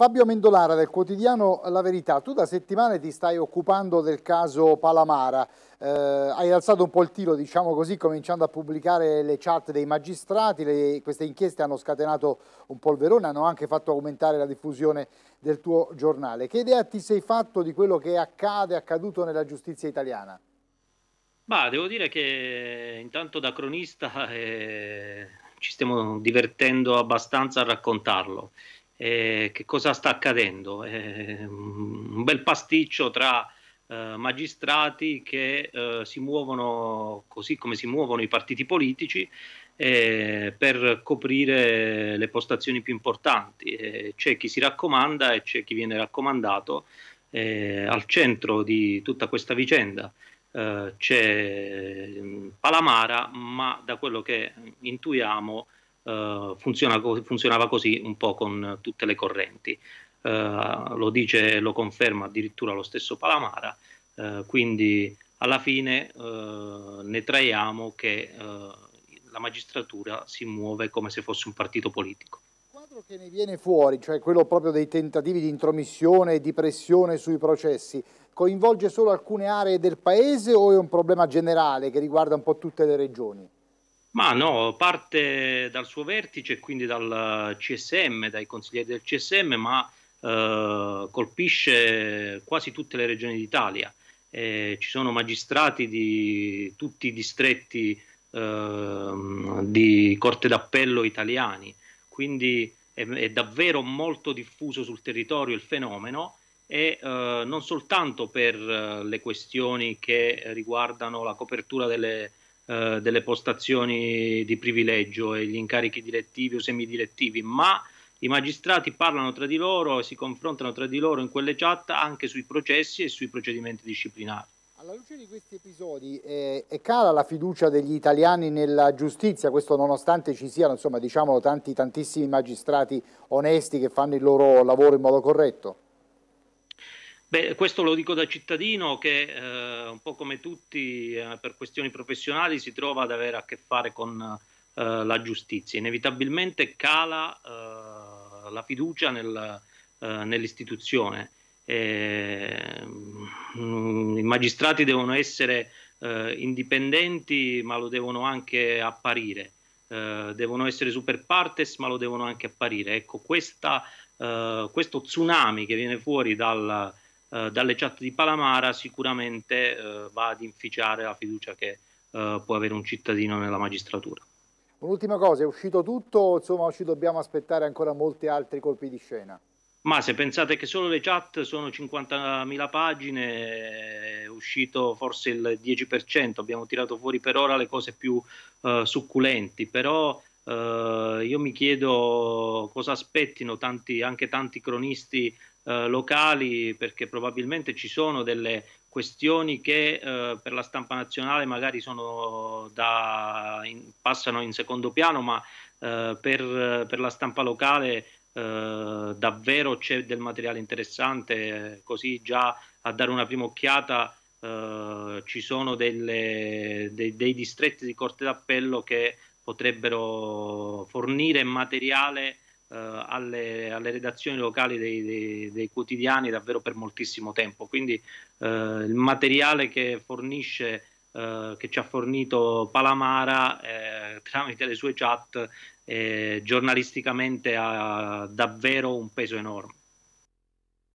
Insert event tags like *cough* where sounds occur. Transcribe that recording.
Fabio Mendolara del quotidiano La Verità, tu da settimane ti stai occupando del caso Palamara, eh, hai alzato un po' il tiro, diciamo così, cominciando a pubblicare le chat dei magistrati, le, queste inchieste hanno scatenato un polverone, hanno anche fatto aumentare la diffusione del tuo giornale. Che idea ti sei fatto di quello che accade, è accaduto nella giustizia italiana? Bah, devo dire che intanto da cronista eh, ci stiamo divertendo abbastanza a raccontarlo eh, che cosa sta accadendo. Eh, un bel pasticcio tra eh, magistrati che eh, si muovono così come si muovono i partiti politici eh, per coprire le postazioni più importanti. Eh, c'è chi si raccomanda e c'è chi viene raccomandato. al centro di tutta questa vicenda c'è mm, Palamara, ma da quello che intuiamo Uh, funziona, funzionava così un po' con tutte le correnti. Uh, lo dice e lo conferma addirittura lo stesso Palamara, uh, quindi alla fine ne traiamo che la magistratura si muove come se fosse un partito politico. Il quadro che ne viene fuori, cioè quello proprio dei tentativi di intromissione e di pressione sui processi, coinvolge solo alcune aree del paese o è un problema generale che riguarda un po' tutte le regioni? Ma no, parte dal suo vertice, quindi dal eh, CSM, dai consiglieri del CSM, ma eh, colpisce quasi tutte le regioni d'Italia. Eh, ci sono magistrati di tutti i distretti eh, di corte d'appello italiani, quindi è, è, davvero molto diffuso sul territorio il fenomeno e eh, non soltanto per eh, le questioni che riguardano la copertura delle eh, delle postazioni di privilegio e gli incarichi direttivi o semidirettivi, ma i magistrati parlano tra di loro e si confrontano tra di loro in quelle chat anche sui processi e sui procedimenti disciplinari. Alla luce di questi episodi eh, cala la fiducia degli italiani nella giustizia, questo nonostante ci siano insomma, diciamolo, tanti, tantissimi magistrati onesti che fanno il loro lavoro in modo corretto? Beh, questo lo dico da cittadino che eh, un po' come tutti eh, per questioni professionali si trova ad avere a che fare con eh, la giustizia. Inevitabilmente cala eh, la fiducia nel, eh, nell'istituzione. E, ehm, mh, I magistrati devono essere eh, indipendenti ma lo devono anche apparire. devono essere super partes ma lo devono anche apparire. Ecco, questa, questo tsunami che viene fuori dal eh, dalle chat di Palamara sicuramente eh, va ad inficiare la fiducia che eh, può avere un cittadino nella magistratura. Un'ultima cosa, è uscito tutto insomma ci dobbiamo aspettare ancora molti altri colpi di scena? Ma se pensate che solo le chat sono 50.000 pagine, è uscito forse il 10%, abbiamo tirato fuori per ora le cose più uh, succulenti, però uh, io mi chiedo cosa aspettino tanti, anche tanti cronisti eh, locali perché probabilmente ci sono delle questioni che eh, per la stampa nazionale magari da, in, passano in secondo piano, ma eh, per, per, la stampa locale eh, davvero c'è del materiale interessante, così già a dare una prima occhiata ci sono delle, dei, dei distretti di corte d'appello che potrebbero fornire materiale eh, alle, alle, redazioni locali dei, dei, dei, quotidiani davvero per moltissimo tempo. Quindi eh, il materiale che fornisce, eh, che ci ha fornito Palamara eh, *laughs* tramite le sue chat, eh, giornalisticamente ha davvero un peso enorme.